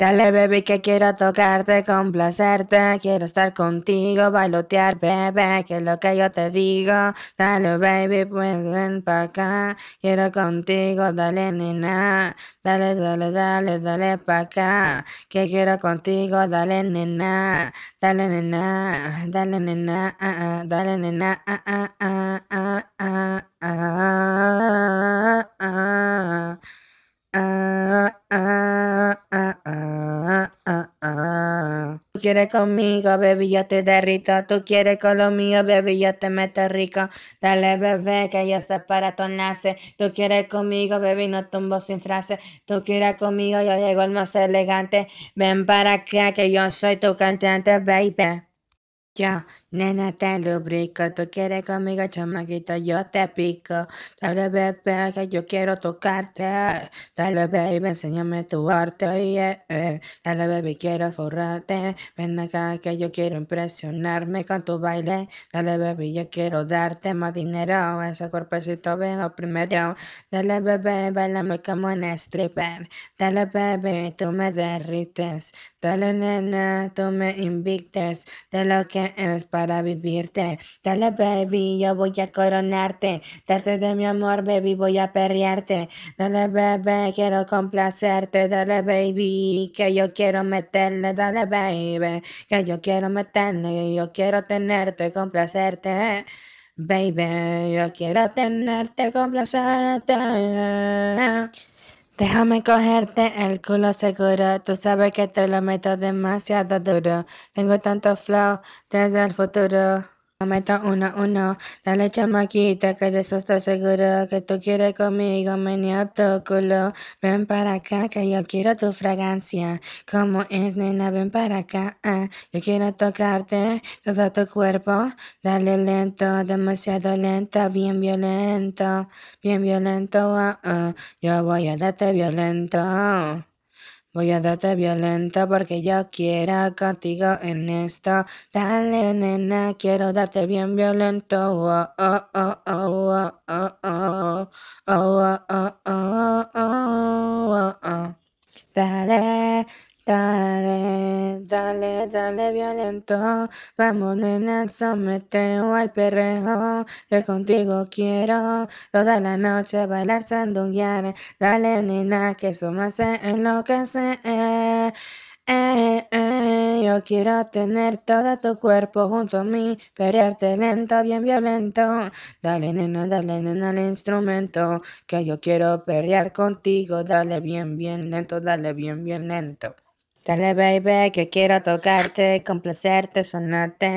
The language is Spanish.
Dale, bebé, que quiero tocarte, complacerte. Quiero estar contigo, bailotear, bebé, que es lo que yo te digo. Dale, baby, pues ven pa' acá. Quiero contigo, dale, nena. Dale, dale, dale, dale pa' acá. Que quiero contigo, dale, nena. Dale, nena. Dale, nena. Ah, ah, dale, nena. Ah, quieres conmigo, baby, yo te derrito. Tú quieres con lo mío, baby, yo te meto rico. Dale, bebé, que yo está para tonarse. Tú quieres conmigo, baby, no tumbo sin frase. Tú quieres conmigo, yo llego el más elegante. Ven para acá, que yo soy tu cantante, baby. Ya, nena, te lubrico Tú quieres conmigo chamaquito, yo te pico. Dale bebé que yo quiero tocarte, dale baby enséñame tu arte, dale baby eh. quiero forrarte, ven acá que yo quiero impresionarme con tu baile, dale baby yo quiero darte más dinero, ese cuerpecito veo primero, dale bebé bailame como un stripper, dale baby tú me derrites, dale nena tú me invictes de lo es para vivirte. Dale, baby, yo voy a coronarte. Darte de mi amor, baby, voy a perrearte. Dale, baby, quiero complacerte. Dale, baby, que yo quiero meterle. Dale, baby, que yo quiero meterle. Yo quiero tenerte, complacerte. Baby, yo quiero tenerte, complacerte. Déjame cogerte el culo seguro, tú sabes que te lo meto demasiado duro. Tengo tanto flow desde el futuro. Meto uno, uno. Dale chamaquita que de eso estoy seguro. Que tú quieres conmigo, menea tu culo. Ven para acá que yo quiero tu fragancia. Como es, nena, ven para acá. Ah. Yo quiero tocarte todo tu cuerpo. Dale lento, demasiado lento, bien violento. Bien violento, ah, ah. Yo voy a darte violento. Voy a darte violenta porque ya quiera contigo en esta. Dale, nena, quiero darte bien violento. Dale, dale dale, dale violento. Vamos nena, someteo al perreo. Que contigo quiero toda la noche bailar sandunguear. Dale nena, que eso más se enloquece. Eh, eh, eh, Yo quiero tener todo tu cuerpo junto a mí, pelearte lento, bien violento. Dale nena, dale nena el instrumento, que yo quiero pelear contigo. Dale bien, bien lento, dale bien, bien lento. Dale, baby, que quiero tocarte, complacerte, sonarte.